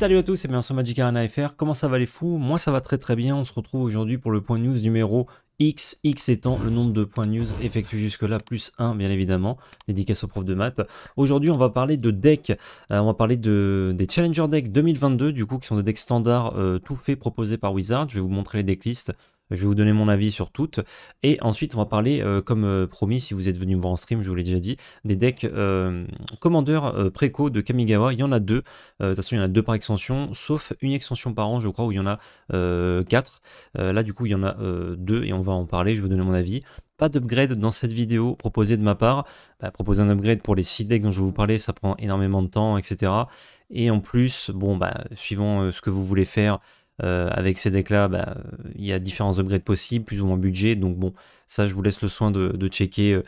Salut à tous et bien sur Magic Arena FR, comment ça va les fous Moi ça va très très bien, on se retrouve aujourd'hui pour le point news numéro X, X étant le nombre de points news effectués jusque-là, plus 1 bien évidemment, dédicace au prof de maths. Aujourd'hui on va parler de decks, euh, on va parler de, des Challenger Deck 2022 du coup qui sont des decks standards euh, tout faits proposés par Wizard, je vais vous montrer les decklists je vais vous donner mon avis sur toutes. Et ensuite, on va parler, euh, comme euh, promis, si vous êtes venu me voir en stream, je vous l'ai déjà dit, des decks euh, commandeurs préco de Kamigawa. Il y en a deux. de toute façon, il y en a deux par extension, sauf une extension par an, je crois, où il y en a quatre. là, du coup, il y en a deux et on va en parler. Je vais vous donner mon avis pas d'upgrade dans cette vidéo proposée de ma part. Bah, proposer un upgrade pour les six decks dont je vais vous parler, ça prend énormément de temps, etc. Et en plus, bon, bah, suivant ce que vous voulez faire, euh, avec ces decks-là, bah, il y a différents upgrades possibles, plus ou moins budget. Donc bon, ça, je vous laisse le soin de, checker euh,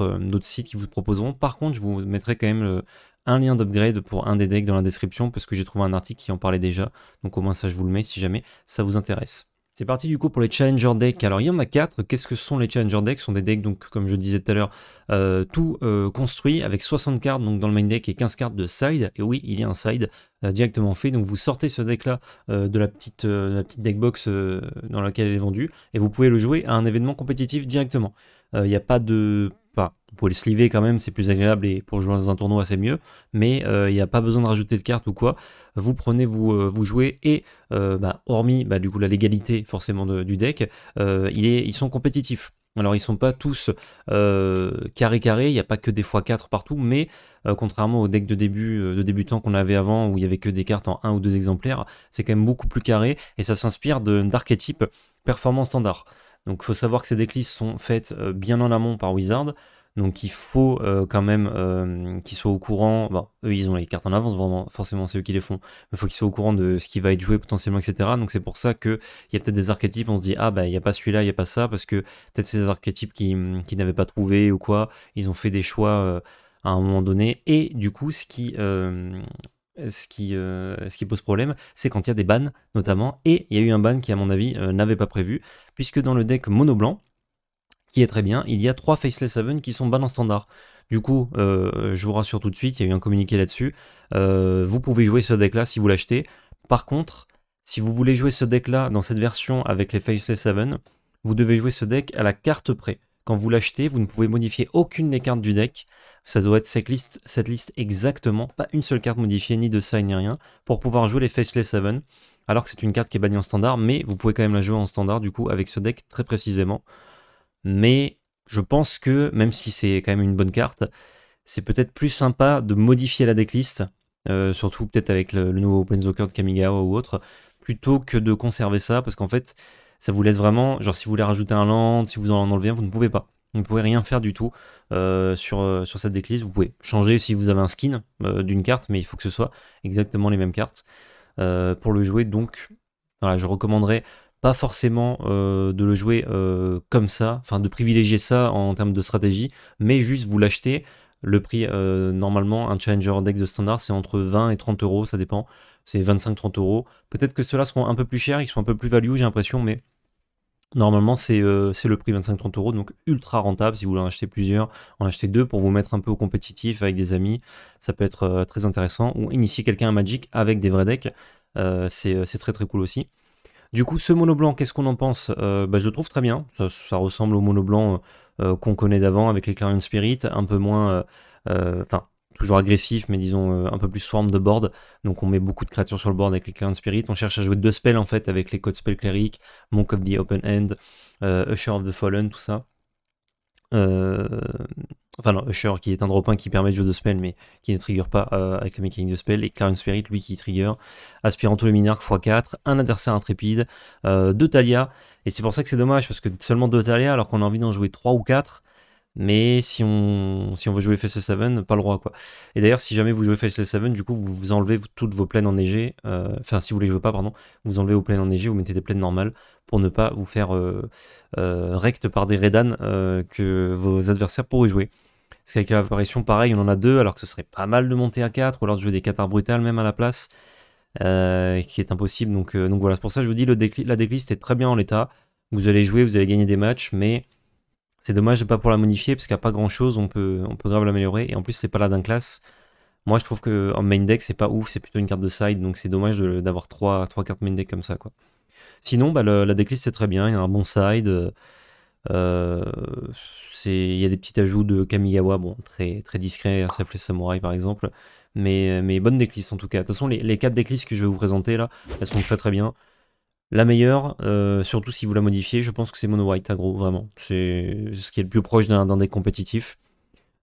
euh, d'autres sites qui vous proposeront. Par contre, je vous mettrai quand même un lien d'upgrade pour un des decks dans la description parce que j'ai trouvé un article qui en parlait déjà. Donc au moins ça, je vous le mets si jamais ça vous intéresse. C'est parti du coup pour les Challenger Decks. Alors il y en a 4, Qu'est-ce que sont les Challenger Decks Ce sont des decks, donc comme je disais tout à l'heure, euh, tout euh, construit avec 60 cartes donc dans le main deck et 15 cartes de side. Et oui, il y a un side euh, directement fait. Donc vous sortez ce deck là de la petite, la petite deck box dans laquelle elle est vendue et vous pouvez le jouer à un événement compétitif directement. Il n'y a pas de pas. vous pouvez le sliver quand même, c'est plus agréable et pour jouer dans un tournoi c'est mieux, mais il y n'y a pas besoin de rajouter de cartes ou quoi vous prenez, vous, euh, vous jouez, et euh, bah, hormis bah, du coup la légalité forcément du deck, euh, ils sont compétitifs. Alors ils sont pas tous carrés carré carré, il n'y a pas que des fois 4 partout, mais contrairement au deck de début de débutant qu'on avait avant où il y avait que des cartes en un ou deux exemplaires, c'est quand même beaucoup plus carré et ça s'inspire d'archétypes performance standard. Donc faut savoir que ces decks sont faites bien en amont par Wizard. Donc il faut euh, quand même euh, qu'ils soient au courant. Bah, eux, ils ont les cartes en avance, forcément, c'est eux qui les font. Mais il faut qu'ils soient au courant de ce qui va être joué potentiellement, etc. Donc c'est pour ça qu'il y a peut-être des archétypes, on se dit, ah bah il n'y a pas celui-là, il n'y a pas ça, parce que peut-être c'est des archétypes qui, n'avaient pas trouvé ou quoi. Ils ont fait des choix euh, à un moment donné. Et du coup, ce qui ce qui, ce qui pose problème, c'est quand il y a des bans notamment, et il y a eu un ban qui à mon avis n'avait pas prévu, puisque dans le deck mono blanc, qui est très bien, il y a trois Faceless seven qui sont bannés en standard. Du coup, euh, je vous rassure tout de suite, il y a eu un communiqué là-dessus. Euh, vous pouvez jouer ce deck-là si vous l'achetez. Par contre, si vous voulez jouer ce deck-là dans cette version avec les Faceless seven, vous devez jouer ce deck à la carte près. Quand vous l'achetez, vous ne pouvez modifier aucune des cartes du deck. Ça doit être cette liste, cette liste exactement, pas une seule carte modifiée, ni de ça, ni rien, pour pouvoir jouer les Faceless seven. Alors que c'est une carte qui est bannie en standard, mais vous pouvez quand même la jouer en standard, du coup, avec ce deck très précisément mais je pense que, même si c'est quand même une bonne carte, c'est peut-être plus sympa de modifier la decklist, euh, surtout peut-être avec le, nouveau Planeswalker de Kamigawa ou autre, plutôt que de conserver ça, parce qu'en fait, ça vous laisse vraiment, genre si vous voulez rajouter un land, si vous en enlevez un, vous ne pouvez pas. Vous ne pouvez rien faire du tout euh, sur, euh, sur cette decklist. Vous pouvez changer si vous avez un skin d'une carte, mais il faut que ce soit exactement les mêmes cartes pour le jouer. Donc, voilà, je recommanderais pas forcément euh, de le jouer euh, comme ça, enfin de privilégier ça en termes de stratégie, mais juste vous l'achetez. Le prix, euh, normalement, un Challenger deck de standard, c'est entre 20 et 30 euros, ça dépend. C'est 25-30 euros. Peut-être que ceux-là seront un peu plus chers, ils seront un peu plus value, j'ai l'impression, mais normalement, c'est le prix 25-30 euros, donc ultra rentable. Si vous voulez en acheter plusieurs, en acheter deux pour vous mettre un peu au compétitif avec des amis, ça peut être très intéressant. Ou initier quelqu'un à Magic avec des vrais decks, c'est très très cool aussi. Du coup, ce mono blanc, qu'est-ce qu'on en pense euh, bah, Je le trouve très bien. Ça, ressemble au mono blanc euh, euh, qu'on connaît d'avant avec les Clarion Spirit, un peu moins. Enfin, toujours agressif, mais disons un peu plus swarm de board. Donc on met beaucoup de créatures sur le board avec les Clarion Spirit. On cherche à jouer deux spells en fait avec les codes spell cleric, Monk of the Open End, Usher of the Fallen, tout ça. Euh, enfin non, Usher qui est un drop 1 qui permet de jouer de spell mais qui ne trigger pas euh, avec la mécanique de spell et Clarence Spirit lui qui trigger aspirant les Minarques x4, un adversaire intrépide, de euh, deux Talia et c'est pour ça que c'est dommage parce que seulement deux Talia alors qu'on a envie d'en jouer 3 ou 4 mais si on, si on veut jouer Faceless seven, pas le droit quoi. Et d'ailleurs, si jamais vous jouez Faceless seven, du coup, vous, vous enlevez toutes vos plaines enneigées. Euh, enfin, si vous les jouez pas, pardon, vous enlevez vos plaines enneigées, vous mettez des plaines normales pour ne pas vous faire euh, euh, recte par des Redan que vos adversaires pourraient jouer. Parce qu'avec l'apparition, pareil, on en a deux, alors que ce serait pas mal de monter à 4 ou alors de jouer des Qatar brutales même à la place, qui est impossible. Donc, donc voilà, c'est pour ça que je vous dis, la décliste est très bien en l'état. Vous allez jouer, vous allez gagner des matchs, mais c'est dommage de pas pour la modifier parce qu'il n'y a pas grand chose, on peut, on peut grave l'améliorer. Et en plus, c'est pas la d'un classe. Moi, je trouve que en main deck, c'est pas ouf, c'est plutôt une carte de side, donc c'est dommage d'avoir trois, trois cartes main deck comme ça. quoi. Sinon, bah, la decklist, c'est très bien, il y a un bon side. Euh, il y a des petits ajouts de Kamigawa, bon, très, très discret, Safle Samurai par exemple. Mais, mais bonne decklist en tout cas. De toute façon, les, les quatre decklists que je vais vous présenter là, elles sont très très bien la meilleure, euh, surtout si vous la modifiez. Je pense que c'est Mono White aggro, vraiment. C'est ce qui est le plus proche d'un deck compétitif.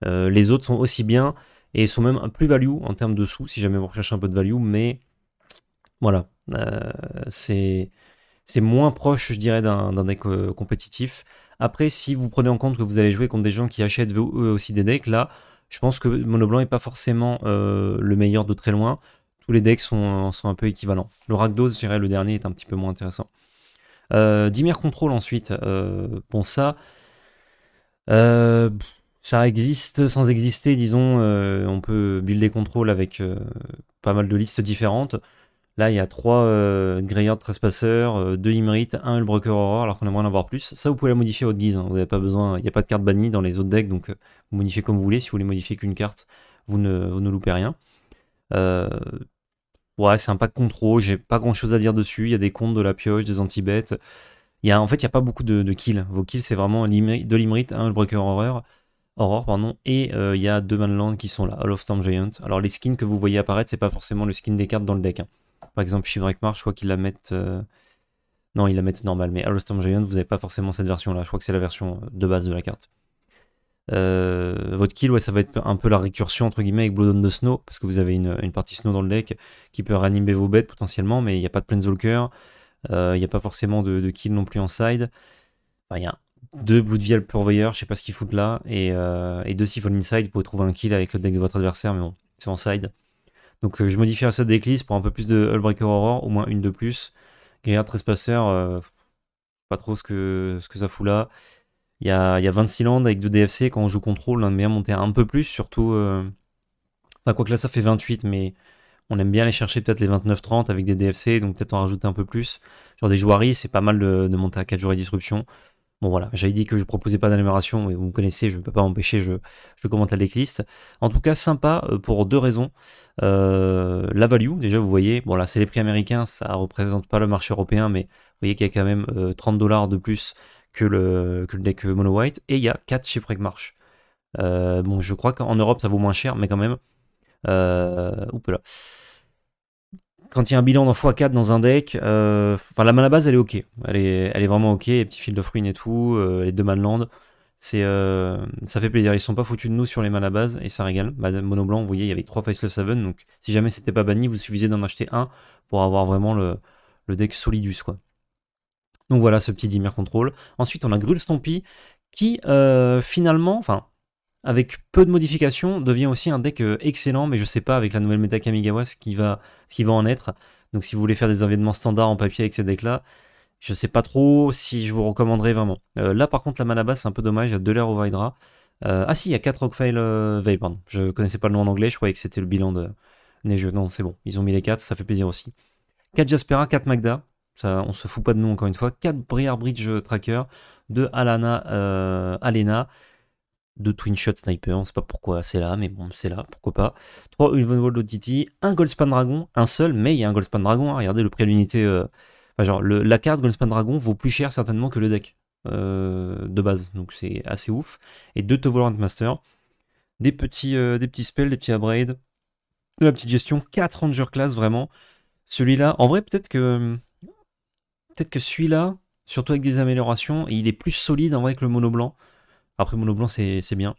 Euh, les autres sont aussi bien et sont même un plus value en termes de sous si jamais vous recherchez un peu de value, mais voilà, euh, c'est moins proche, je dirais, d'un deck compétitif. Après, si vous prenez en compte que vous allez jouer contre des gens qui achètent eux aussi des decks, là, je pense que Mono Blanc n'est pas forcément le meilleur de très loin les decks euh, sont, un peu équivalents. Le Rakdos, je dirais, le dernier est un petit peu moins intéressant. Euh, Dimir Control ensuite, euh, bon ça, ça existe sans exister, disons, on peut builder Control avec pas mal de listes différentes. Là, il y a 3 trespasseurs, Trespasser, 2 Imrit, 1 elbroker Horror, alors qu'on aimerait en avoir plus. Ça, vous pouvez la modifier à votre guise, hein. vous n'avez pas besoin, il n'y a pas de carte bannie dans les autres decks, donc vous modifiez comme vous voulez. Si vous voulez modifier qu'une carte, vous ne, vous ne loupez rien. Ouais, c'est un pack contrôle, j'ai pas grand chose à dire dessus. Il y a des comptes de la pioche, des anti-bêtes. Il y a, en fait, il n'y a pas beaucoup de, kills. Vos kills, c'est vraiment de l'imrit, un le Breaker Horror, Horror pardon, et euh, il y a deux Manland qui sont là, All of Storm Giant. Alors, les skins que vous voyez apparaître, c'est pas forcément le skin des cartes dans le deck. Hein. Par exemple, Shivrek March, je crois qu'ils la mettent. Euh, non, ils la mettent normal, mais All of Storm Giant, vous n'avez pas forcément cette version-là. Je crois que c'est la version euh, de base de la carte. Euh, votre kill, ouais, ça va être un peu la récursion entre guillemets avec Blood on the Snow, parce que vous avez une, partie Snow dans le deck qui peut réanimer vos bêtes potentiellement, mais il n'y a pas de Planeswalker, euh, il n'y a pas forcément de, kill non plus en side. il y a deux Bloodvial Purveyor, je sais pas ce qu'ils foutent là, et, euh, deux Siphon Inside, vous pouvez trouver un kill avec le deck de votre adversaire, mais bon, c'est en side. Donc euh, je modifierai cette decklist pour un peu plus de Hullbreaker Horror, au moins une de plus. Gaillard Trespasser, pas trop ce que, ce que ça fout là. Il y a, 26 landes avec 2 DFC. Quand on joue contrôle, on aime bien monter un peu plus, surtout. Euh, enfin, quoi que là, ça fait 28, mais on aime bien aller chercher peut-être les 29-30 avec des DFC, donc peut-être en rajouter un peu plus. Genre des joueries, c'est pas mal de, monter à 4 jours et disruption. Bon voilà, j'avais dit que je proposais pas d'amélioration, mais vous me connaissez, je ne peux pas m'empêcher, je, je, commente la decklist. En tout cas, sympa euh, pour deux raisons. Euh, la value, déjà vous voyez, bon là c'est les prix américains, ça représente pas le marché européen, mais vous voyez qu'il y a quand même 30 dollars de plus que le, deck mono white. Et il y a 4 chez March. Euh, bon, je crois qu'en Europe ça vaut moins cher, mais quand même. Euh, là. Quand il y a un bilan d'en x4 dans un deck, euh, enfin la mana base elle est ok. Elle est, elle est vraiment ok. Les petits fils of ruin et tout, euh, les deux manlands. C'est, euh, ça fait plaisir. Ils sont pas foutus de nous sur les mana base et ça régale. Bah, mono blanc, vous voyez, il y avait 3 Faceless seven, Donc si jamais c'était pas banni, vous suffisez d'en acheter un pour avoir vraiment le, le deck Solidus quoi. Donc voilà ce petit Dimir control. Ensuite, on a Grul Stompy qui euh, finalement, enfin, avec peu de modifications, devient aussi un deck euh, excellent, mais je sais pas avec la nouvelle méta Kamigawa ce qui va, ce qui va en être. Donc si vous voulez faire des événements standards en papier avec ce deck là, je sais pas trop si je vous recommanderais vraiment. Euh, là par contre la Manabas, c'est un peu dommage, il y a 2 l'air au Vaidra. ah si, il y a 4 Rockfile euh, pardon. Je connaissais pas le nom en anglais, je croyais que c'était le bilan de Neigeux. Non, c'est bon, ils ont mis les 4, ça fait plaisir aussi. 4 Jaspera, 4 Magda on se fout pas de nous encore une fois. 4 Briar Bridge Tracker, de Alana, euh, Alena, de Twin Shot Sniper, on sait pas pourquoi c'est là, mais bon, c'est là, pourquoi pas. 3 Ulven World OTT, un Goldspan Dragon, un seul, mais il y a un Goldspan Dragon, hein. regardez le prix à l'unité. Euh, genre, la carte Goldspan Dragon vaut plus cher certainement que le deck euh, de base, donc c'est assez ouf. Et 2 Volant Master, des petits, des petits spells, des petits abrades, de la petite gestion, 4 Ranger Class vraiment. Celui-là, en vrai, peut-être que que celui-là, surtout avec des améliorations, il est plus solide en vrai que le mono blanc. Après, mono blanc, c'est bien.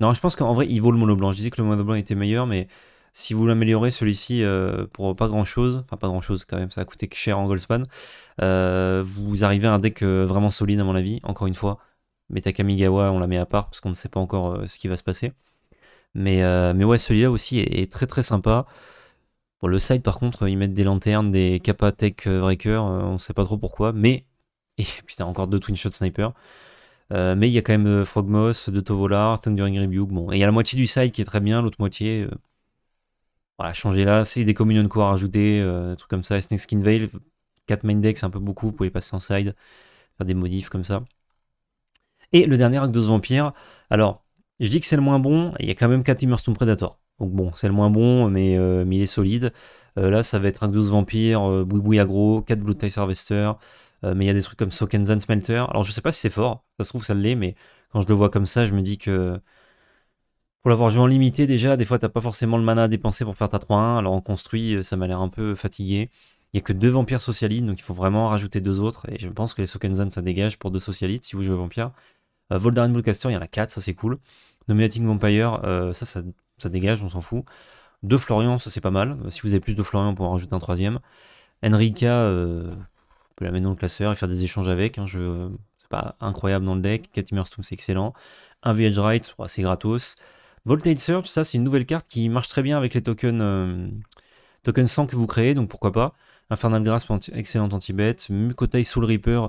Non, je pense qu'en vrai, il vaut le mono blanc. Je disais que le mono blanc était meilleur, mais si vous l'améliorez, celui-ci, euh, pour pas grand-chose, enfin pas grand-chose quand même, ça a coûté cher en Goldspan, euh, vous arrivez à un deck euh, vraiment solide à mon avis, encore une fois. Meta Kamigawa, on la met à part parce qu'on ne sait pas encore ce qui va se passer. Mais, mais ouais, celui-là aussi est, est, très très sympa. Bon le side, par contre, ils mettent des lanternes, des Kappa Tech euh, Breaker, euh, on sait pas trop pourquoi, mais. Et putain, encore deux Twin Shot Sniper. Euh, mais il y a quand même Frogmos, de Tovolar, Thundering Rebuke. Bon, et il y a la moitié du side qui est très bien, l'autre moitié. voilà, changer là. C'est des Communion de corps des trucs comme ça. Snake Skin Veil, 4 main decks, c'est un peu beaucoup. Vous pouvez passer en side, faire des modifs comme ça. Et le dernier de Vampire. Alors, je dis que c'est le moins bon, il y a quand même 4 Immersion Predator. Donc bon, c'est le moins bon, mais, euh, mais il est solide. Euh, là, ça va être un 12 Vampire, boui euh, Boui Agro, 4 Blue Ties servester mais il y a des trucs comme Sokenzan Smelter. Alors je sais pas si c'est fort, ça se trouve ça l'est, mais quand je le vois comme ça, je me dis que pour l'avoir joué en limité déjà, des fois t'as pas forcément le mana à dépenser pour faire ta 3-1, alors en construit, ça m'a l'air un peu fatigué. Il n'y a que deux vampires socialites, donc il faut vraiment rajouter deux autres, et je pense que les Sokenzan ça dégage pour deux socialites si vous jouez vampire. Voldaren Bluecaster, il y en a 4, ça c'est cool. Nominating Vampire, ça, ça ça dégage, on s'en fout. De Florian, ça c'est pas mal. Si vous avez plus de Florian, pour en rajouter un troisième. Enrica, on euh, peut mettre dans le classeur et faire des échanges avec. Hein, je, c'est pas incroyable dans le deck. Storm, c'est excellent. Un Village Right, c'est gratos. Voltage Search, ça c'est une nouvelle carte qui marche très bien avec les tokens, euh, tokens 100 que vous créez, donc pourquoi pas. Infernal Grasp, excellent anti-bet. Mukotai Soul Reaper,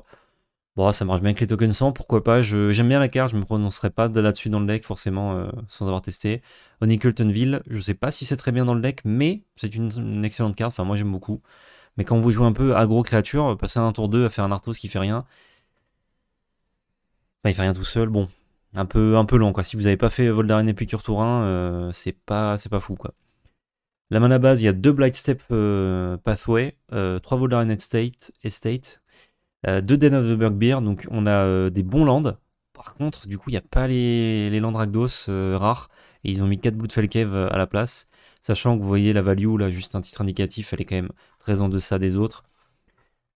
Bon, ça marche bien avec les tokens 100, pourquoi pas. J'aime bien la carte, je me prononcerai pas là-dessus dans le deck, forcément, euh, sans avoir testé. Onicultonville, je sais pas si c'est très bien dans le deck, mais c'est une, excellente carte, enfin moi j'aime beaucoup. Mais quand vous jouez un peu agro créature, passer un tour 2 à faire un Arthos qui fait rien, enfin, il fait rien tout seul, bon, un peu, un peu long quoi. Si vous n'avez pas fait Voldaren et puis tour 1, c'est pas, fou quoi. La main à base, il y a deux Blightstep Step euh, Pathway, 3 euh, Voldaren Estate, Estate euh, deux Den of the donc on a euh, des bons lands. Par contre, du coup, il n'y a pas les, lands euh, rares. Et ils ont mis 4 de Cave à la place. Sachant que vous voyez la value, là, juste un titre indicatif, elle est quand même très en deçà des autres.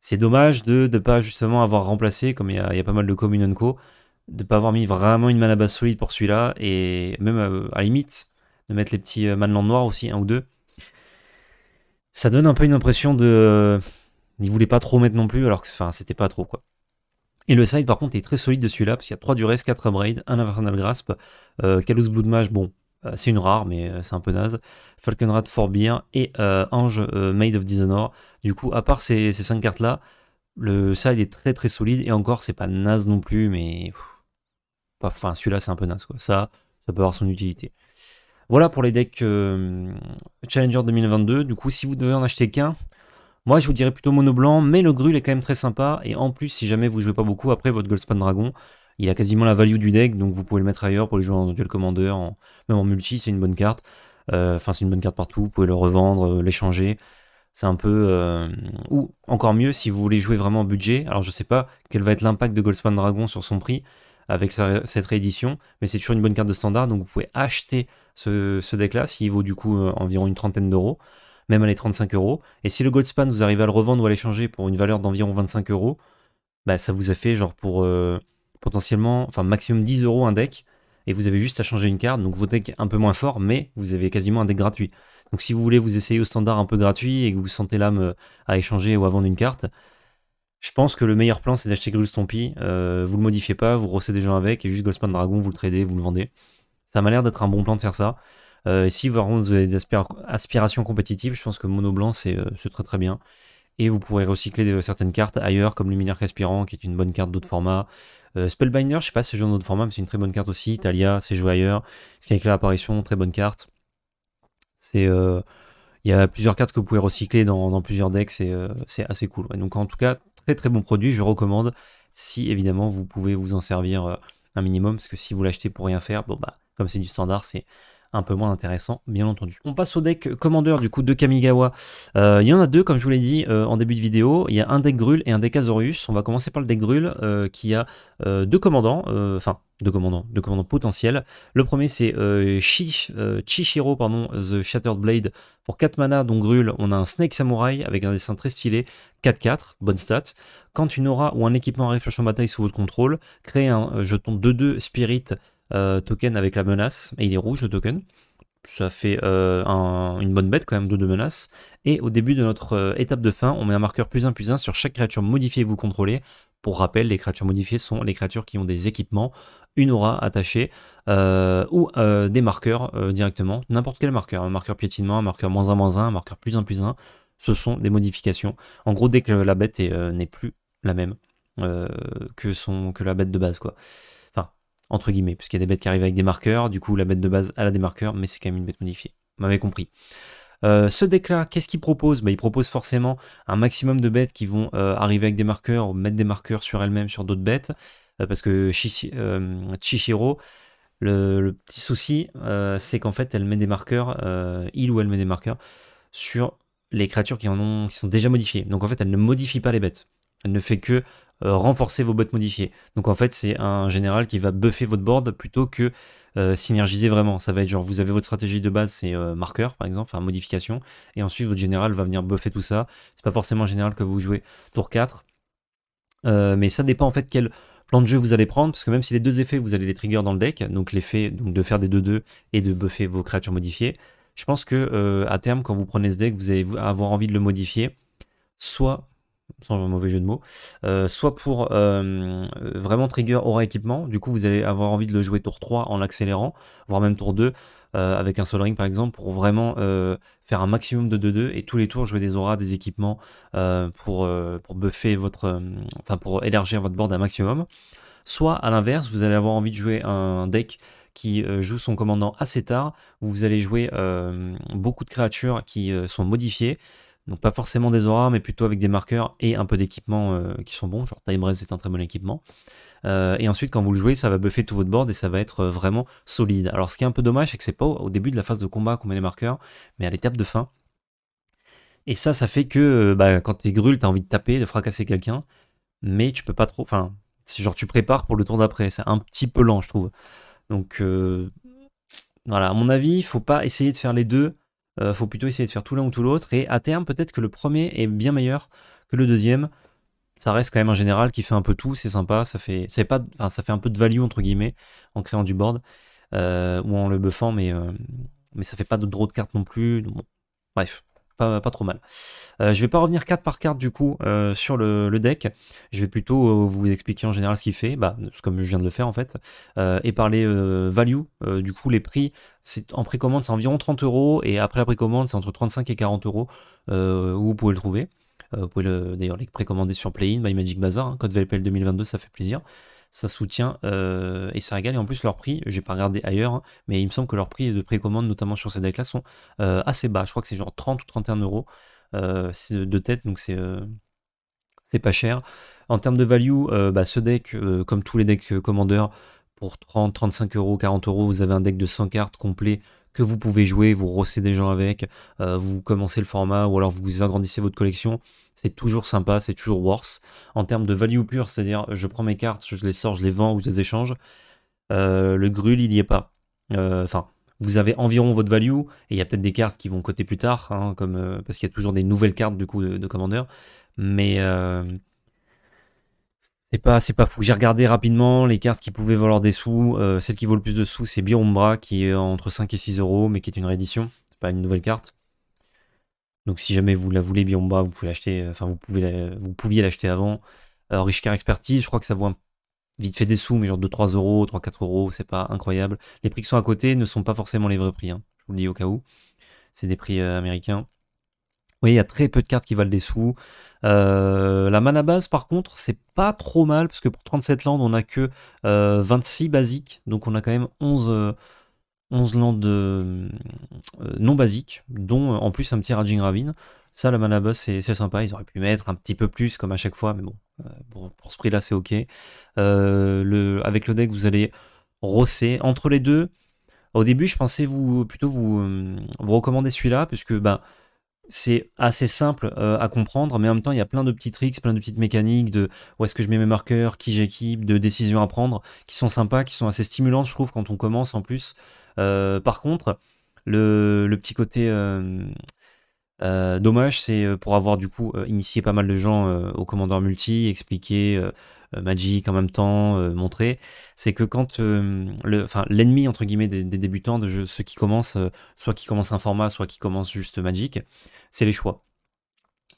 C'est dommage de ne pas justement avoir remplacé, comme il y, a, pas mal de communes co, de ne pas avoir mis vraiment une mana base solide pour celui-là. Et même à, limite, de mettre les petits manlands noirs aussi, un ou deux. Ça donne un peu une impression de n'y voulait pas trop mettre non plus, alors que enfin, c'était pas trop quoi. Et le side par contre est très solide de celui-là, parce qu'il y a 3 reste, 4 abrade, 1 infernal grasp, euh, Kalos bon, euh, c'est une rare, mais euh, c'est un peu naze, Falcon Rat et et euh, Ange Made of Dishonor. Du coup, à part ces, ces 5 cartes-là, le side est très très solide, et encore, c'est pas naze non plus, mais. Enfin, celui-là, c'est un peu naze quoi. Ça, ça peut avoir son utilité. Voilà pour les decks Challenger 2022. Du coup, si vous devez en acheter qu'un, moi, je vous dirais plutôt mono blanc, mais le grul est quand même très sympa. Et en plus, si jamais vous jouez pas beaucoup, après votre Goldspan Dragon, il a quasiment la value du deck, donc vous pouvez le mettre ailleurs pour les jouer en duel commander, même en multi, c'est une bonne carte. Euh, enfin, c'est une bonne carte partout, vous pouvez le revendre, euh, l'échanger. C'est un peu... Euh, ou encore mieux, si vous voulez jouer vraiment en budget, alors je sais pas quel va être l'impact de Goldspan Dragon sur son prix avec cette réédition, mais c'est toujours une bonne carte de standard, donc vous pouvez acheter ce, deck-là, s'il vaut du coup environ une trentaine d'euros même à les 35 euros. Et si le Goldspan, vous arrivez à le revendre ou à l'échanger pour une valeur d'environ 25 euros, bah ça vous a fait genre pour euh, potentiellement, enfin maximum 10 euros un deck, et vous avez juste à changer une carte, donc vos decks un peu moins forts, mais vous avez quasiment un deck gratuit. Donc si vous voulez vous essayer au standard un peu gratuit et que vous sentez l'âme euh, à échanger ou à vendre une carte, je pense que le meilleur plan c'est d'acheter Grulstompy, euh, vous le modifiez pas, vous rossez des gens avec, et juste Goldspan Dragon, vous le tradez, vous le vendez. Ça m'a l'air d'être un bon plan de faire ça. Euh, si vous avez des aspirations compétitives, je pense que mono blanc c'est euh, très très bien. Et vous pourrez recycler euh, certaines cartes ailleurs, comme Luminaire Respirant, qui est une bonne carte d'autres format Spellbinder, je sais pas si c'est joué en d'autres formats, mais c'est une très bonne carte aussi. Italia, c'est joué ailleurs. avec Apparition, très bonne carte. C'est. Il y a plusieurs cartes que vous pouvez recycler dans, plusieurs decks, c'est assez cool. donc en tout cas, très très bon produit, je recommande si évidemment vous pouvez vous en servir un minimum, parce que si vous l'achetez pour rien faire, bon bah comme c'est du standard, c'est un peu moins intéressant, bien entendu. On passe au deck commandeur du coup de Kamigawa. Euh, il y en a deux, comme je vous l'ai dit euh, en début de vidéo. Il y a un deck Grul et un deck Azorius. On va commencer par le deck Grul euh, qui a deux commandants, enfin deux commandants, deux commandants potentiels. Le premier c'est Chichiro, pardon, The Shattered Blade. Pour 4 mana, donc Grul, on a un Snake Samurai avec un dessin très stylé, 4-4, bonne stat. Quand une aura ou un équipement arrive sur bataille sous votre contrôle, créez un jeton 2-2 Spirit euh, token avec la menace, et il est rouge le token. Ça fait euh, une bonne bête quand même de menace menaces. Et au début de notre euh, étape de fin, on met un marqueur plus 1 plus 1 sur chaque créature modifiée que vous contrôlez. Pour rappel, les créatures modifiées sont les créatures qui ont des équipements, une aura attachée, ou des marqueurs directement, n'importe quel marqueur. Un marqueur piétinement, un marqueur moins 1 moins 1, un marqueur plus 1 plus 1. Ce sont des modifications. En gros, dès que la bête n'est plus la même que, son, que la bête de base. quoi entre guillemets, puisqu'il y a des bêtes qui arrivent avec des marqueurs, du coup la bête de base elle a des marqueurs, mais c'est quand même une bête modifiée. Vous m'avez compris. Euh, ce deck-là, qu'est-ce qu'il propose bah, Il propose forcément un maximum de bêtes qui vont euh, arriver avec des marqueurs, ou mettre des marqueurs sur elles-mêmes, sur d'autres bêtes, euh, parce que Chichiro, le, petit souci, c'est qu'en fait elle met des marqueurs, il ou elle met des marqueurs, sur les créatures qui, en ont, qui sont déjà modifiées. Donc en fait elle ne modifie pas les bêtes. Elle ne fait que euh, renforcer vos bots modifiées. Donc en fait, c'est un général qui va buffer votre board plutôt que euh, synergiser vraiment. Ça va être genre, vous avez votre stratégie de base, c'est euh, marqueur par exemple, enfin modification, et ensuite votre général va venir buffer tout ça. C'est pas forcément un général que vous jouez tour 4. mais ça dépend en fait quel plan de jeu vous allez prendre, parce que même si les deux effets, vous allez les trigger dans le deck, donc l'effet de faire des 2-2 et de buffer vos créatures modifiées, je pense que à terme, quand vous prenez ce deck, vous allez avoir envie de le modifier, soit sans un mauvais jeu de mots, euh, soit pour euh, euh, vraiment trigger aura équipement, du coup vous allez avoir envie de le jouer tour 3 en l'accélérant, voire même tour 2 avec un Sol Ring par exemple pour vraiment faire un maximum de 2-2 et tous les tours jouer des auras, des équipements pour, buffer votre, enfin pour élargir votre board un maximum. Soit à l'inverse, vous allez avoir envie de jouer un deck qui joue son commandant assez tard, vous allez jouer beaucoup de créatures qui sont modifiées, donc pas forcément des auras, mais plutôt avec des marqueurs et un peu d'équipement euh, qui sont bons. Genre Time est un très bon équipement. Euh, et ensuite, quand vous le jouez, ça va buffer tout votre board et ça va être euh, vraiment solide. Alors ce qui est un peu dommage, c'est que c'est pas au début de la phase de combat qu'on met les marqueurs, mais à l'étape de fin. Et ça, ça fait que bah, quand t'es grul, t'as envie de taper, de fracasser quelqu'un, mais tu peux pas trop. Enfin, genre tu prépares pour le tour d'après. C'est un petit peu lent, je trouve. Donc voilà, à mon avis, il faut pas essayer de faire les deux euh, faut plutôt essayer de faire tout l'un ou tout l'autre. Et à terme, peut-être que le premier est bien meilleur que le deuxième. Ça reste quand même un général qui fait un peu tout, c'est sympa, ça fait, ça pas, ça fait un peu de value entre guillemets en créant du board euh, ou en le buffant, mais, euh, mais ça fait pas de draw de cartes non plus. bref, pas, trop mal. Je euh, je vais pas revenir carte par carte du coup euh, sur le, deck. Je vais plutôt euh, vous expliquer en général ce qu'il fait, bah, comme je viens de le faire en fait, et parler value. du coup, les prix, en précommande, c'est environ 30 euros, et après la précommande, c'est entre 35 et 40 euros où vous pouvez le trouver. vous pouvez d'ailleurs les précommander sur Play-in, by Magic Bazaar, hein, code VLPL 2022, ça fait plaisir ça soutient euh, et ça régale. Et en plus, leur prix, j'ai pas regardé ailleurs, hein, mais il me semble que leur prix de précommande, notamment sur ces decks-là, sont euh, assez bas. Je crois que c'est genre 30 ou 31 euros euh, de tête, donc c'est c'est pas cher. En termes de value, bah, ce deck, comme tous les decks commandeurs, pour 30, 35 euros, 40 euros, vous avez un deck de 100 cartes complet que vous pouvez jouer, vous rossez des gens avec, euh, vous commencez le format ou alors vous agrandissez votre collection. C'est toujours sympa, c'est toujours worse. En termes de value pure, c'est-à-dire je prends mes cartes, je les sors, je les vends ou je les échange, euh, le grul il n'y est pas. Euh, enfin, vous avez environ votre value, et il y a peut-être des cartes qui vont coter plus tard, hein, comme, parce qu'il y a toujours des nouvelles cartes du coup de, de commandeur, mais c'est pas, c'est pas fou. J'ai regardé rapidement les cartes qui pouvaient valoir des sous. Euh, celle qui vaut le plus de sous, c'est Birombra, qui est euh, entre 5 et 6 euros, mais qui est une réédition. C'est pas une nouvelle carte. Donc si jamais vous la voulez, Biombra vous pouvez l'acheter. Euh, enfin, vous, pouvez vous pouviez l'acheter avant. Alors, Car Expertise, je crois que ça vaut vite fait des sous, mais genre de 3 euros, 3-4 euros, c'est pas incroyable. Les prix qui sont à côté ne sont pas forcément les vrais prix. Hein. Je vous le dis au cas où. C'est des prix américains voyez, il y a très peu de cartes qui valent des sous. Euh, la mana base, par contre, c'est pas trop mal, parce que pour 37 landes, on a que 26 euh, basiques, donc on a quand même 11, euh, landes non basiques, dont en plus un petit Raging Ravine. Ça, la mana base, c'est sympa, ils auraient pu mettre un petit peu plus, comme à chaque fois, mais bon, pour, ce prix-là, c'est ok. avec le deck, vous allez rosser. Entre les deux, au début, je pensais vous plutôt vous, recommander celui-là, puisque... Ben, c'est assez simple euh, à comprendre, mais en même temps, il y a plein de petits tricks, plein de petites mécaniques de où est-ce que je mets mes marqueurs, qui j'équipe, de décisions à prendre, qui sont sympas, qui sont assez stimulantes, je trouve, quand on commence en plus. Euh, par contre, le, petit côté euh, dommage, c'est pour avoir du coup initié pas mal de gens au commandeur multi, expliquer. Euh, Magic en même temps euh, montrer, c'est que quand euh, l'ennemi entre guillemets des, débutants, de jeu ceux qui commencent, soit qui commencent un format, soit qui commencent juste Magic, c'est les choix.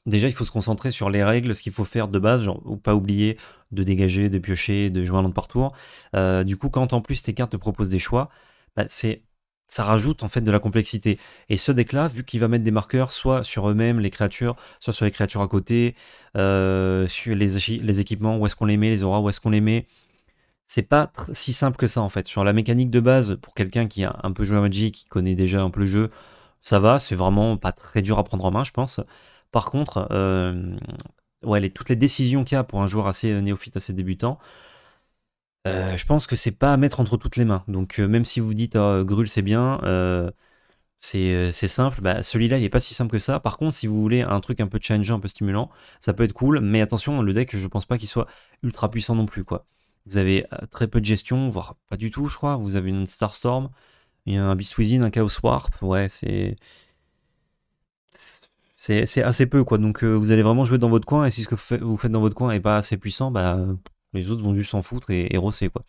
Déjà, il faut se concentrer sur les règles, ce qu'il faut faire de base, genre, ou pas oublier de dégager, de piocher, de jouer un partout par tour. du coup, quand en plus tes cartes te proposent des choix, bah, c'est ça rajoute en fait de la complexité. Et ce deck-là, vu qu'il va mettre des marqueurs soit sur eux-mêmes, les créatures, soit sur les créatures à côté, euh, sur les, équipements, où est-ce qu'on les met, les auras, où est-ce qu'on les met, c'est pas si simple que ça en fait. Sur la mécanique de base, pour quelqu'un qui a un peu joué à Magic, qui connaît déjà un peu le jeu, ça va, c'est vraiment pas très dur à prendre en main, je pense. Par contre, euh, ouais, les, toutes les décisions qu'il y a pour un joueur assez néophyte, assez débutant, euh, je pense que c'est pas à mettre entre toutes les mains. Donc euh, même si vous dites ah, Grul c'est bien, euh, c'est simple, bah, celui-là il est pas si simple que ça. Par contre, si vous voulez un truc un peu challengeant, un peu stimulant, ça peut être cool. Mais attention, le deck je pense pas qu'il soit ultra puissant non plus quoi. Vous avez très peu de gestion, voire pas du tout, je crois. Vous avez une Starstorm, un Beast Within, un Chaos Warp. Ouais, c'est. C'est assez peu, quoi. Donc, vous allez vraiment jouer dans votre coin. Et si ce que vous faites dans votre coin n'est pas assez puissant, bah, les autres vont juste s'en foutre et, quoi.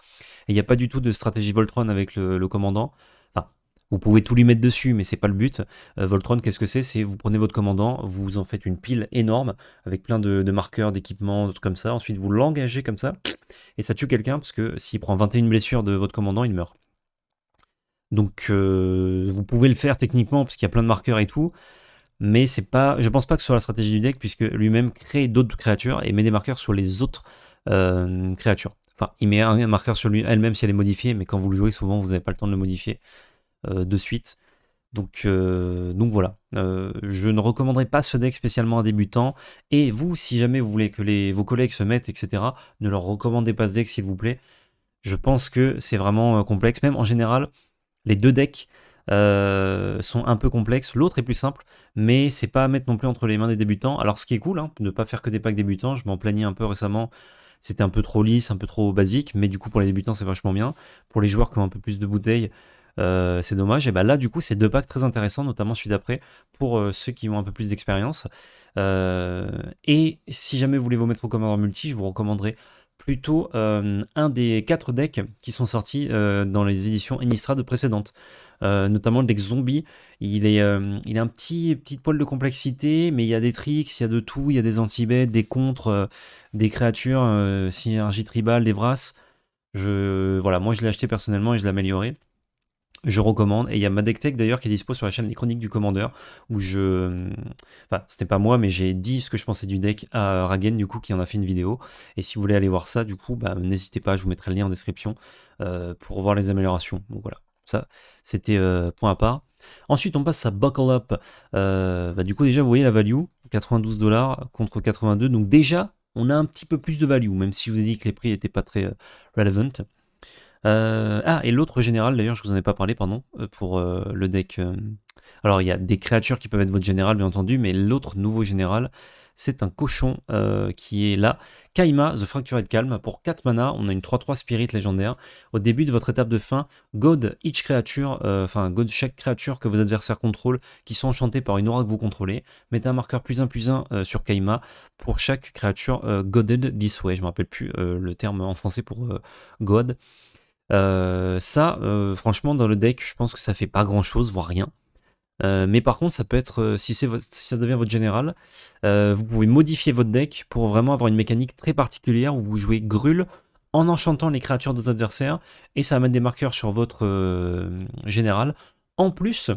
il n'y a pas du tout de stratégie Voltron avec le, commandant. Enfin, vous pouvez tout lui mettre dessus, mais c'est pas le but. Euh, Voltron, qu'est-ce que c'est C'est vous prenez votre commandant, vous en faites une pile énorme avec plein de, marqueurs, d'équipements, comme ça. Ensuite, vous l'engagez comme ça et ça tue quelqu'un parce que s'il prend 21 blessures de votre commandant, il meurt. Donc, euh, vous pouvez le faire techniquement parce qu'il y a plein de marqueurs et tout. Mais c'est pas, je pense pas que ce soit la stratégie du deck puisque lui-même crée d'autres créatures et met des marqueurs sur les autres euh, créature. Enfin, il met un marqueur sur lui elle-même si elle est modifiée, mais quand vous le jouez souvent, vous n'avez pas le temps de le modifier euh, de suite. Donc, euh, donc voilà, je ne recommanderais pas ce deck spécialement à débutants. Et vous, si jamais vous voulez que les, vos collègues se mettent, etc., ne leur recommandez pas ce deck s'il vous plaît. Je pense que c'est vraiment complexe. Même en général, les deux decks, sont un peu complexes. L'autre est plus simple, mais c'est pas à mettre non plus entre les mains des débutants. Alors ce qui est cool, hein, ne pas faire que des packs débutants, je m'en plaignais un peu récemment c'était un peu trop lisse, un peu trop basique, mais du coup pour les débutants c'est vachement bien. Pour les joueurs qui ont un peu plus de bouteilles, euh, c'est dommage. Et bah là, du coup, c'est deux packs très intéressants, notamment celui d'après, pour euh, ceux qui ont un peu plus d'expérience. Euh, et si jamais vous voulez vous mettre au commandant multi, je vous recommanderais plutôt euh, un des quatre decks qui sont sortis euh, dans les éditions Innistrad précédentes. Euh, notamment le deck zombie, il, est, il a un petit, petit poil de complexité, mais il y a des tricks, il y a de tout, il y a des anti des contres, des créatures, synergie tribale, des brasses. Je, voilà, moi je l'ai acheté personnellement et je l'ai amélioré je recommande. Et il y a ma deck tech d'ailleurs qui est dispo sur la chaîne des Chroniques du Commandeur, où je. Enfin, c'était pas moi, mais j'ai dit ce que je pensais du deck à Ragen, du coup, qui en a fait une vidéo. Et si vous voulez aller voir ça, du coup, bah, n'hésitez pas, je vous mettrai le lien en description euh, pour voir les améliorations. Donc voilà, ça, c'était euh, point à part. Ensuite, on passe à Buckle Up. Euh, bah, du coup, déjà, vous voyez la value, 92 dollars contre 82. Donc déjà, on a un petit peu plus de value, même si je vous ai dit que les prix n'étaient pas très relevant. Euh, ah, et l'autre général, d'ailleurs, je vous en ai pas parlé, pardon, euh, pour euh, le deck. alors, il y a des créatures qui peuvent être votre général, bien entendu, mais l'autre nouveau général, c'est un cochon qui est là. Kaima, The Fractured Calm. Pour 4 mana, on a une 3-3 spirit légendaire. Au début de votre étape de fin, God each créature, enfin, God chaque créature que vos adversaires contrôlent, qui sont enchantés par une aura que vous contrôlez. Mettez un marqueur plus 1 plus 1 sur Kaima pour chaque créature Goded this way. Je me rappelle plus le terme en français pour God. Euh, ça, euh, franchement, dans le deck, je pense que ça fait pas grand chose, voire rien. Euh, mais par contre, ça peut être, si, ça devient votre général, vous pouvez modifier votre deck pour vraiment avoir une mécanique très particulière où vous jouez Grul en enchantant les créatures de vos adversaires et ça va mettre des marqueurs sur votre général. En plus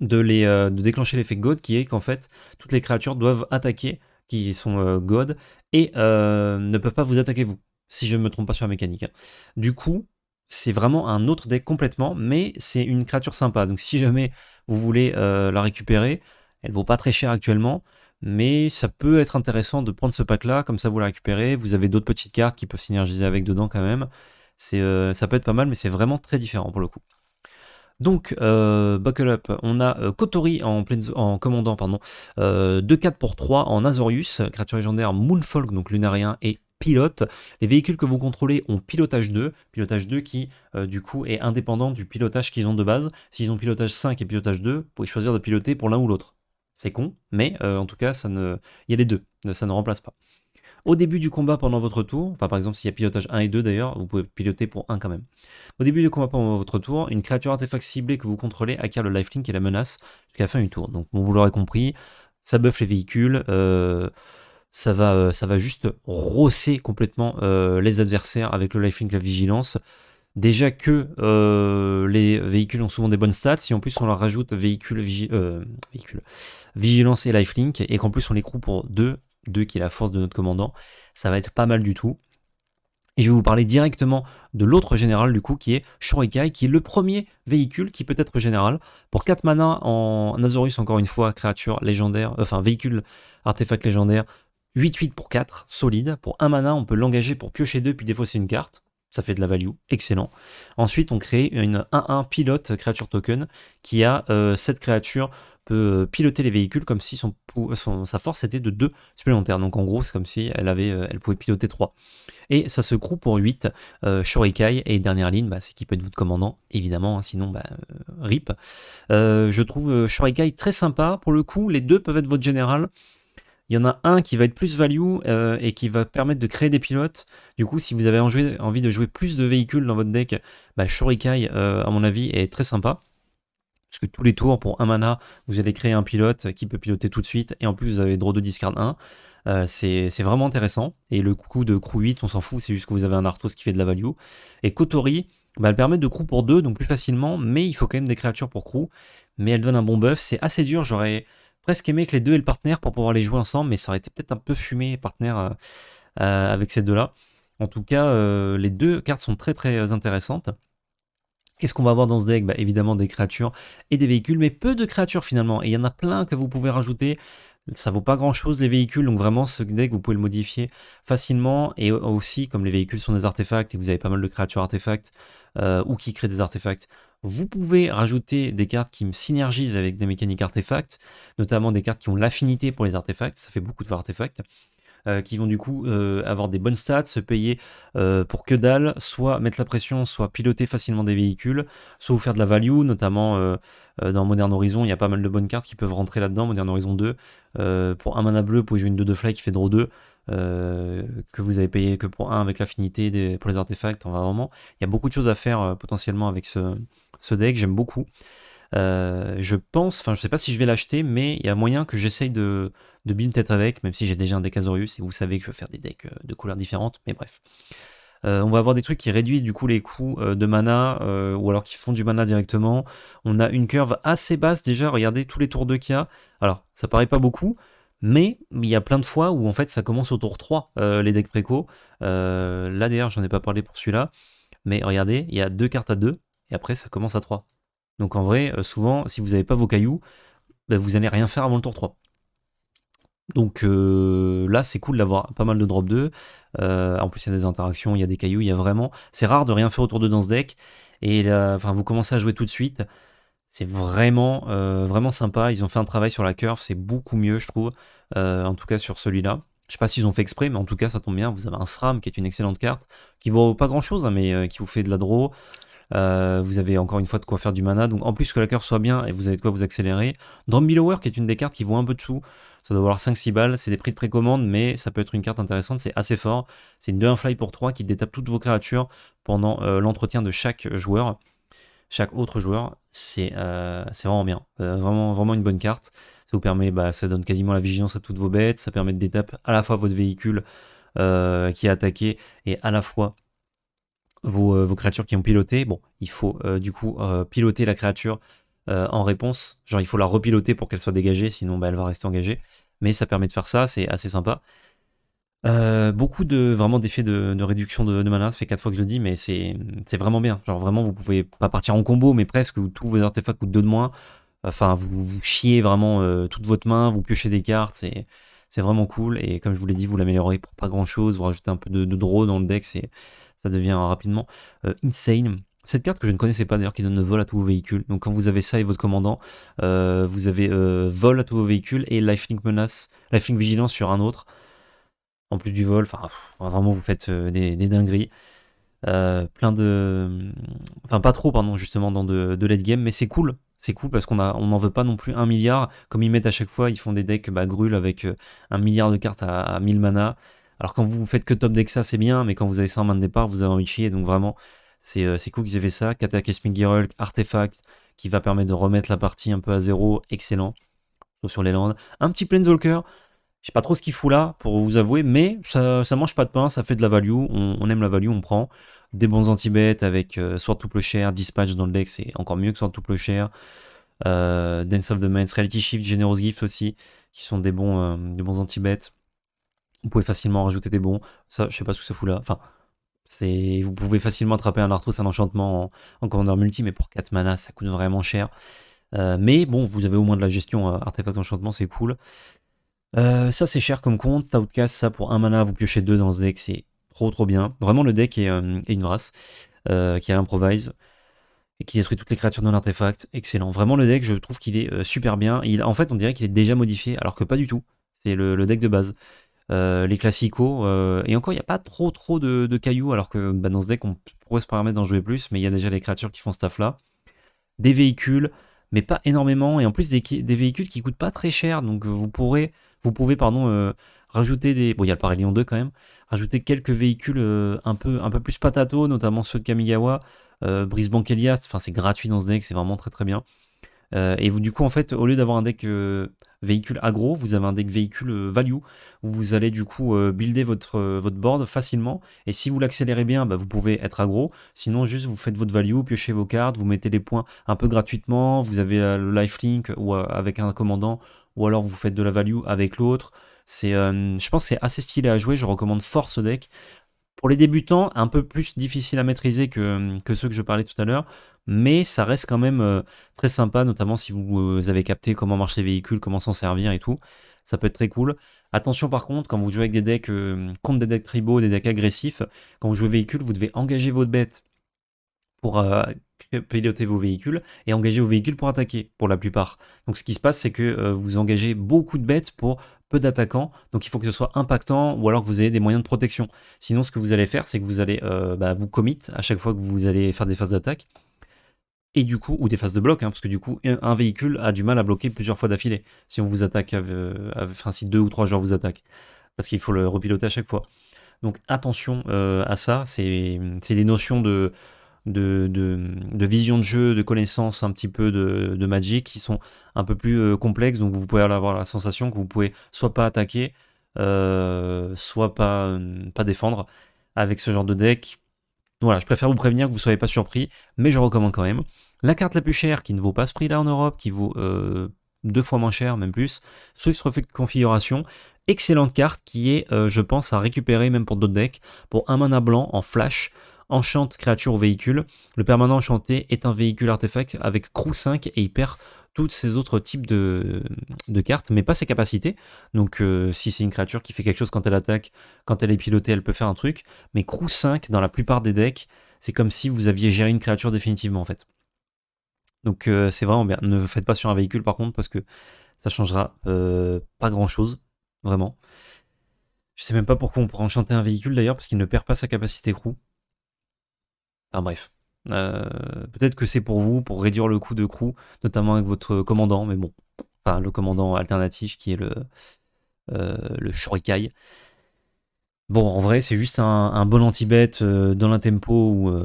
de, les, de déclencher l'effet God qui est qu'en fait, toutes les créatures doivent attaquer qui sont God et ne peuvent pas vous attaquer vous si je ne me trompe pas sur la mécanique. Hein. Du coup, c'est vraiment un autre deck complètement, mais c'est une créature sympa. Donc si jamais vous voulez euh, la récupérer, elle vaut pas très cher actuellement, mais ça peut être intéressant de prendre ce pack-là, comme ça vous la récupérez. Vous avez d'autres petites cartes qui peuvent synergiser avec dedans quand même. Euh, ça peut être pas mal, mais c'est vraiment très différent pour le coup. Donc, euh, Buckle Up, on a Kotori en, commandant, pardon, 2-4 pour 3 en Azorius, créature légendaire Moonfolk, donc lunarien, et pilote. Les véhicules que vous contrôlez ont pilotage 2, pilotage 2 qui euh, du coup est indépendant du pilotage qu'ils ont de base. S'ils ont pilotage 5 et pilotage 2, vous pouvez choisir de piloter pour l'un ou l'autre. C'est con, mais euh, en tout cas, ça ne... il y a les deux, ça ne remplace pas. Au début du combat pendant votre tour, enfin par exemple s'il y a pilotage 1 et 2 d'ailleurs, vous pouvez piloter pour 1 quand même. Au début du combat pendant votre tour, une créature artefact ciblée que vous contrôlez acquiert le lifelink et la menace jusqu'à la fin du tour. Donc vous l'aurez compris, ça buff les véhicules, euh, ça va, euh, ça va juste rosser complètement euh, les adversaires avec le lifelink, la vigilance. Déjà que euh, les véhicules ont souvent des bonnes stats, si en plus on leur rajoute véhicule, vigilance et lifelink, et qu'en plus on les croue pour 2, 2 qui est la force de notre commandant, ça va être pas mal du tout. Et je vais vous parler directement de l'autre général du coup qui est Shurikai, qui est le premier véhicule qui peut être général. Pour 4 mana en Azorus, encore une fois, créature légendaire, enfin véhicule artefact légendaire, 8-8 pour 4, solide. Pour 1 mana, on peut l'engager pour piocher 2 puis défausser une carte. Ça fait de la value, excellent. Ensuite, on crée une 1-1 pilote créature token qui a euh, cette créature peut euh, piloter les véhicules comme si son, euh, sa force était de 2 supplémentaires. Donc en gros, c'est comme si elle, avait, elle pouvait piloter 3. Et ça se croue pour 8 euh, Et dernière ligne, bah, c'est qui peut être votre commandant, évidemment, hein, sinon bah, rip. je trouve Shorikai très sympa. Pour le coup, les deux peuvent être votre général il y en a un qui va être plus value euh, et qui va permettre de créer des pilotes. Du coup, si vous avez envie de jouer plus de véhicules dans votre deck, bah, Shurikai, euh, à mon avis, est très sympa. Parce que tous les tours, pour un mana, vous allez créer un pilote qui peut piloter tout de suite. Et en plus, vous avez droit de discard 1. Euh, c'est vraiment intéressant. Et le coup de crew 8, on s'en fout, c'est juste que vous avez un Arthos qui fait de la value. Et Kotori, bah, elle permet de crew pour 2, donc plus facilement, mais il faut quand même des créatures pour crew. Mais elle donne un bon buff, c'est assez dur, j'aurais presque aimé que les deux aient le partenaire pour pouvoir les jouer ensemble, mais ça aurait été peut-être un peu fumé, partenaire euh, euh, avec ces deux-là. En tout cas, euh, les deux cartes sont très très intéressantes. Qu'est-ce qu'on va avoir dans ce deck bah, Évidemment des créatures et des véhicules, mais peu de créatures finalement. Et il y en a plein que vous pouvez rajouter. Ça vaut pas grand chose les véhicules, donc vraiment ce deck vous pouvez le modifier facilement. Et aussi, comme les véhicules sont des artefacts et vous avez pas mal de créatures artefacts ou qui créent des artefacts, vous pouvez rajouter des cartes qui synergisent avec des mécaniques artefacts, notamment des cartes qui ont l'affinité pour les artefacts, ça fait beaucoup de artefacts. Euh, qui vont du coup euh, avoir des bonnes stats, se payer euh, pour que dalle, soit mettre la pression, soit piloter facilement des véhicules, soit vous faire de la value, notamment dans Modern Horizon, il y a pas mal de bonnes cartes qui peuvent rentrer là-dedans, Modern Horizon 2, pour un mana bleu, vous pouvez jouer une 2 de fly qui fait draw 2, euh, que vous avez payé que pour un avec l'affinité pour les artefacts. On va vraiment, il y a beaucoup de choses à faire euh, potentiellement avec ce, deck. J'aime beaucoup. Euh, je pense, enfin, je sais pas si je vais l'acheter, mais il y a moyen que j'essaye de, de build peut-être avec, même si j'ai déjà un deck Azorius et vous savez que je veux faire des decks de couleurs différentes. Mais bref. on va avoir des trucs qui réduisent du coup les coûts de mana ou alors qui font du mana directement. On a une curve assez basse déjà, regardez tous les tours de qu'il y a. Alors ça paraît pas beaucoup, mais il y a plein de fois où en fait ça commence au tour 3, les decks préco. Euh, là d'ailleurs j'en ai pas parlé pour celui-là, mais regardez, il y a deux cartes à 2, et après ça commence à 3. Donc en vrai, euh, souvent, si vous n'avez pas vos cailloux, bah, vous n'allez rien faire avant le tour 3. Donc euh, là, c'est cool d'avoir pas mal de drop 2. en plus, il y a des interactions, il y a des cailloux, il y a vraiment. C'est rare de rien faire autour de dans ce deck. Et vous commencez à jouer tout de suite. C'est vraiment, euh, vraiment sympa. Ils ont fait un travail sur la curve, c'est beaucoup mieux, je trouve. Euh, en tout cas, sur celui-là. Je sais pas s'ils ont fait exprès, mais en tout cas, ça tombe bien. Vous avez un SRAM qui est une excellente carte, qui vaut pas grand-chose, hein, mais euh, qui vous fait de la draw. vous avez encore une fois de quoi faire du mana. Donc en plus que la curve soit bien, et vous avez de quoi vous accélérer. Lower qui est une des cartes qui vaut un peu dessous Ça doit valoir 5-6 balles. C'est des prix de précommande, mais ça peut être une carte intéressante. C'est assez fort. C'est une 2-1 fly pour 3 qui détape toutes vos créatures pendant l'entretien de chaque joueur chaque autre joueur. Euh, c'est vraiment bien. Euh, vraiment, vraiment une bonne carte. Ça vous permet, bah, ça donne quasiment la vigilance à toutes vos bêtes, ça permet de à la fois votre véhicule euh, qui est attaqué et à la fois vos, créatures qui ont piloté. Bon, il faut du coup piloter la créature en réponse. Genre, il faut la repiloter pour qu'elle soit dégagée, sinon bah, elle va rester engagée. Mais ça permet de faire ça, c'est assez sympa. Euh, beaucoup de vraiment d'effets de, de, réduction de, menace mana, ça fait 4 fois que je le dis, mais c'est vraiment bien. Genre vraiment, vous pouvez pas partir en combo, mais presque, où tous vos artefacts coûtent 2 de moins. Enfin, vous, chiez vraiment euh, toute votre main, vous piochez des cartes, c'est vraiment cool. Et comme je vous l'ai dit, vous l'améliorez pour pas grand chose, vous rajoutez un peu de, de draw dans le deck, ça devient rapidement euh, insane. Cette carte que je ne connaissais pas d'ailleurs qui donne vol à tous vos véhicules. Donc quand vous avez ça et votre commandant, vous avez vol à tous vos véhicules et lifelink menace, lifelink vigilance sur un autre en plus du vol. Enfin, vraiment, vous faites euh, des, dingueries. Euh, plein de. Enfin, pas trop, pardon, justement, dans de, de late game, mais c'est cool. C'est cool parce qu'on n'en on veut pas non plus un milliard. Comme ils mettent à chaque fois, ils font des decks bah, avec euh, un milliard de cartes à, 1000 mana. Alors, quand vous faites que top deck ça, c'est bien, mais quand vous avez ça en main de départ, vous avez envie de chier. Donc, vraiment, c'est cool qu'ils aient fait ça. Cataclysmic girl artefact, qui va permettre de remettre la partie un peu à zéro. Excellent. sur les landes. Un petit Planeswalker. Je sais pas trop ce qu'il fout là, pour vous avouer, mais ça, mange pas de pain, ça fait de la value, on, aime la value, on prend. Des bons anti-bêtes avec euh, soit Sword Tuple cher, Dispatch dans le deck, c'est encore mieux que Sword Tuple Share. Euh, Dance of the Mains, Reality Shift, Generous Gift aussi, qui sont des bons, euh, des bons anti-bêtes. Vous pouvez facilement rajouter des bons. Ça, je sais pas ce que ça fout là. Enfin, vous pouvez facilement attraper un Arthros, un enchantement en, en commandeur multi, mais pour 4 mana, ça coûte vraiment cher. mais bon, vous avez au moins de la gestion artefact enchantement, c'est cool. Euh, ça c'est cher comme compte, Outcast ça pour un mana vous piochez deux dans ce deck, c'est trop trop bien. Vraiment le deck est, euh, une race euh, qui a l'improvise et qui détruit toutes les créatures non artefact, excellent. Vraiment le deck je trouve qu'il est super bien, en fait on dirait qu'il est déjà modifié alors que pas du tout, c'est le, deck de base. les classicaux, et encore il n'y a pas trop trop de, cailloux alors que bah, dans ce deck on pourrait se permettre d'en jouer plus, mais il y a déjà les créatures qui font ce taf là. Des véhicules, mais pas énormément, et en plus des, des véhicules qui coûtent pas très cher, donc vous pourrez vous pouvez, pardon, euh, rajouter des. Bon, il y a le Lyon 2 quand même. Rajouter quelques véhicules euh, un, peu, un peu plus patato, notamment ceux de Kamigawa, euh, Brisbane Elias. Enfin, c'est gratuit dans ce deck, c'est vraiment très très bien. et vous, du coup, en fait, au lieu d'avoir un deck véhicule agro, vous avez un deck véhicule value, où vous allez du coup builder votre, votre board facilement. Et si vous l'accélérez bien, bah, vous pouvez être agro. Sinon, juste vous faites votre value, piochez vos cartes, vous mettez les points un peu gratuitement. Vous avez le lifelink ou avec un commandant, ou alors vous faites de la value avec l'autre. C'est, euh, je pense que c'est assez stylé à jouer, je recommande fort ce deck. Pour les débutants, un peu plus difficile à maîtriser que, que ceux que je parlais tout à l'heure, mais ça reste quand même euh, très sympa, notamment si vous euh, avez capté comment marchent les véhicules, comment s'en servir et tout. Ça peut être très cool. Attention par contre, quand vous jouez avec des decks, contre des decks tribaux, des decks agressifs, quand vous jouez véhicule, vous devez engager votre bête pour euh, piloter vos véhicules et engager vos véhicules pour attaquer pour la plupart. Donc ce qui se passe, c'est que euh, vous engagez beaucoup de bêtes pour peu d'attaquants, donc il faut que ce soit impactant ou alors que vous ayez des moyens de protection. Sinon, ce que vous allez faire, c'est que vous allez euh, bah, vous commit à chaque fois que vous allez faire des phases d'attaque et du coup, ou des phases de bloc, hein, parce que du coup, un véhicule a du mal à bloquer plusieurs fois d'affilée si on vous attaque, enfin si deux ou trois joueurs vous attaquent, parce qu'il faut le repiloter à chaque fois. Donc attention à ça, c'est des notions de, de, vision de jeu, de connaissances un petit peu de, de Magic qui sont un peu plus euh, complexes. Donc vous pouvez avoir la sensation que vous pouvez soit pas attaquer, euh, soit pas, euh, pas défendre avec ce genre de deck. Voilà, je préfère vous prévenir que vous ne soyez pas surpris, mais je recommande quand même. La carte la plus chère qui ne vaut pas ce prix-là en Europe, qui vaut deux fois moins cher, même plus. Swift Reflex Configuration, excellente carte qui est, je pense, à récupérer même pour d'autres decks, pour un mana blanc en flash enchante créature ou véhicule. Le permanent enchanté est un véhicule artefact avec crew 5 et il perd toutes ses autres types de, cartes, mais pas ses capacités. Donc euh, si c'est une créature qui fait quelque chose quand elle attaque, quand elle est pilotée, elle peut faire un truc. Mais crew 5, dans la plupart des decks, c'est comme si vous aviez géré une créature définitivement en fait. Donc euh, c'est vraiment bien. Ne faites pas sur un véhicule par contre parce que ça changera euh, pas grand chose, vraiment. Je sais même pas pourquoi on pourrait enchanter un véhicule d'ailleurs parce qu'il ne perd pas sa capacité crew. Enfin bref. Euh, peut-être que c'est pour vous, pour réduire le coût de crew, notamment avec votre commandant, mais bon. Enfin, le commandant alternatif qui est le, euh, le Shurikai. Bon, en vrai, c'est juste un, bon anti-bête euh, dans l'intempo ou,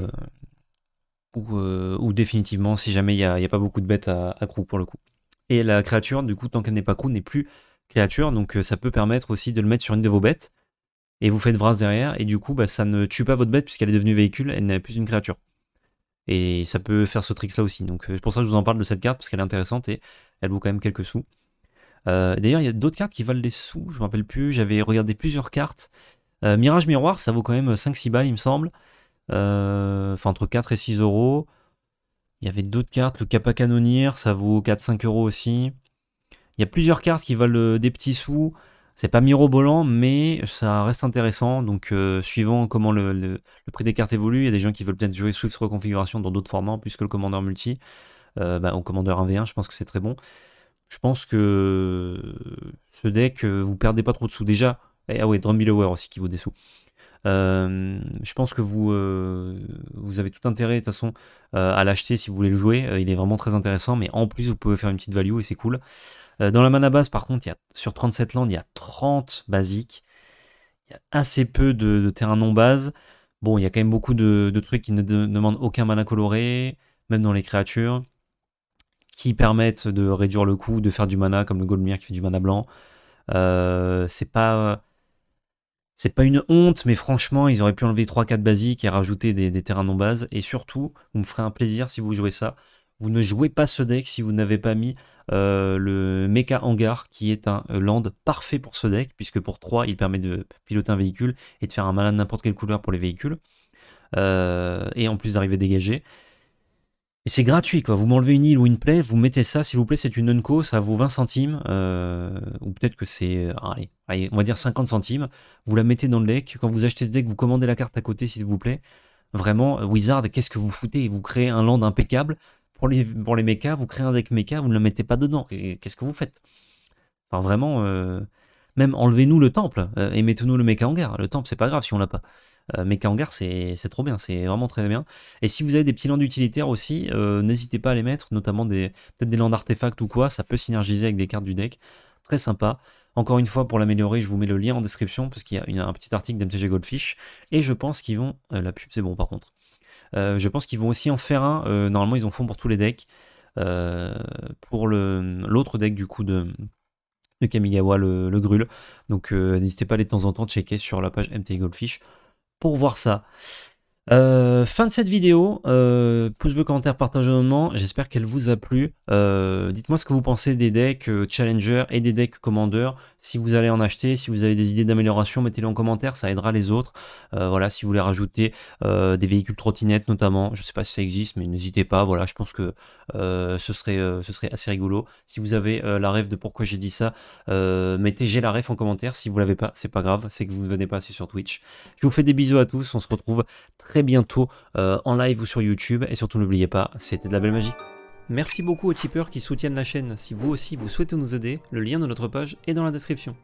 ou, définitivement, si jamais il n'y a, pas beaucoup de bêtes à, à, crew pour le coup. Et la créature, du coup, tant qu'elle n'est pas crew, n'est plus créature, donc ça peut permettre aussi de le mettre sur une de vos bêtes et vous faites Vras derrière, et du coup, bah, ça ne tue pas votre bête puisqu'elle est devenue véhicule, elle n'est plus une créature. Et ça peut faire ce trick là aussi. Donc euh, c'est pour ça que je vous en parle de cette carte, parce qu'elle est intéressante et elle vaut quand même quelques sous. Euh, d'ailleurs, il y a d'autres cartes qui valent des sous, je ne me rappelle plus, j'avais regardé plusieurs cartes. Euh, Mirage Miroir, ça vaut quand même 5-6 balles, il me semble. Enfin, entre 4 et 6 euros. Il y avait d'autres cartes, le Kappa ça vaut 4-5 euros aussi. Il y a plusieurs cartes qui valent des petits sous. C'est pas mirobolant, mais ça reste intéressant. Donc, euh, suivant comment le, prix des cartes évolue, il y a des gens qui veulent peut-être jouer Swift Reconfiguration dans d'autres formats, plus que le commandeur multi. Euh, bah, au commandeur 1v1, je pense que c'est très bon. Je pense que ce deck, euh, vous perdez pas trop de sous déjà. Eh, ah oui, Drum Belower aussi qui vaut des sous. je pense que vous, vous avez tout intérêt de toute façon à l'acheter si vous voulez le jouer. il est vraiment très intéressant, mais en plus vous pouvez faire une petite value et c'est cool. Euh, dans la mana base, par contre, il y sur 37 landes, il y a 30 basiques. Il y a assez peu de, terrains non base. Bon, il y a quand même beaucoup de, trucs qui ne demandent aucun mana coloré, même dans les créatures, qui permettent de réduire le coût, de faire du mana, comme le goldmire qui fait du mana blanc. Euh, c'est pas. C'est pas une honte, mais franchement, ils auraient pu enlever 3-4 basiques et rajouter des, terrains non bases Et surtout, vous me ferez un plaisir si vous jouez ça. Vous ne jouez pas ce deck si vous n'avez pas mis euh, le Mecha Hangar, qui est un euh, land parfait pour ce deck, puisque pour 3, il permet de piloter un véhicule et de faire un malin de n'importe quelle couleur pour les véhicules. Euh, et en plus d'arriver dégagé. Et c'est gratuit, quoi. Vous m'enlevez une île ou une play, vous mettez ça, s'il vous plaît, c'est une unco, ça vaut 20 centimes, ou peut-être que c'est, allez, on va dire 50 centimes. Vous la mettez dans le deck. Quand vous achetez ce deck, vous commandez la carte à côté, s'il vous plaît. Vraiment, Wizard, qu'est-ce que vous foutez Vous créez un land impeccable, pour les, pour les mechas, vous créez un deck mecha, vous ne le mettez pas dedans. Qu'est-ce que vous faites Enfin, vraiment, euh, même enlevez-nous le temple euh, et mettez-nous le en guerre. Le temple, c'est pas grave si on l'a pas. Euh, en guerre c'est trop bien, c'est vraiment très bien. Et si vous avez des petits lands utilitaires aussi, euh, n'hésitez pas à les mettre, notamment peut-être des lands artefacts ou quoi, ça peut synergiser avec des cartes du deck. Très sympa. Encore une fois, pour l'améliorer, je vous mets le lien en description parce qu'il y a un petit article d'MTG Goldfish. Et je pense qu'ils vont. la pub, c'est bon par contre. Euh, je pense qu'ils vont aussi en faire un. Euh, normalement, ils en font pour tous les decks. Euh, pour l'autre deck du coup de, de Kamigawa, le, le Grul. Donc n'hésitez pas de temps en temps checker sur la page MT Goldfish pour voir ça. Euh, fin de cette vidéo, euh, pouce bleu, commentaire, partage moment. j'espère qu'elle vous a plu. Euh, dites-moi ce que vous pensez des decks Challenger et des decks Commander. Si vous allez en acheter, si vous avez des idées d'amélioration, mettez-les en commentaire, ça aidera les autres. voilà, si vous voulez rajouter des véhicules trottinettes notamment, je ne sais pas si ça existe, mais n'hésitez pas, voilà, je pense que ce, serait, assez rigolo. Si vous avez la rêve de pourquoi j'ai dit ça, mettez j'ai la ref en commentaire. Si vous l'avez pas, c'est pas grave, c'est que vous ne venez pas assez sur Twitch. Je vous fais des bisous à tous, on se retrouve très bientôt euh, en live ou sur YouTube. Et surtout, n'oubliez pas, c'était de la belle magie. Merci beaucoup aux tipeurs qui soutiennent la chaîne. Si vous aussi vous souhaitez nous aider, le lien de notre page est dans la description.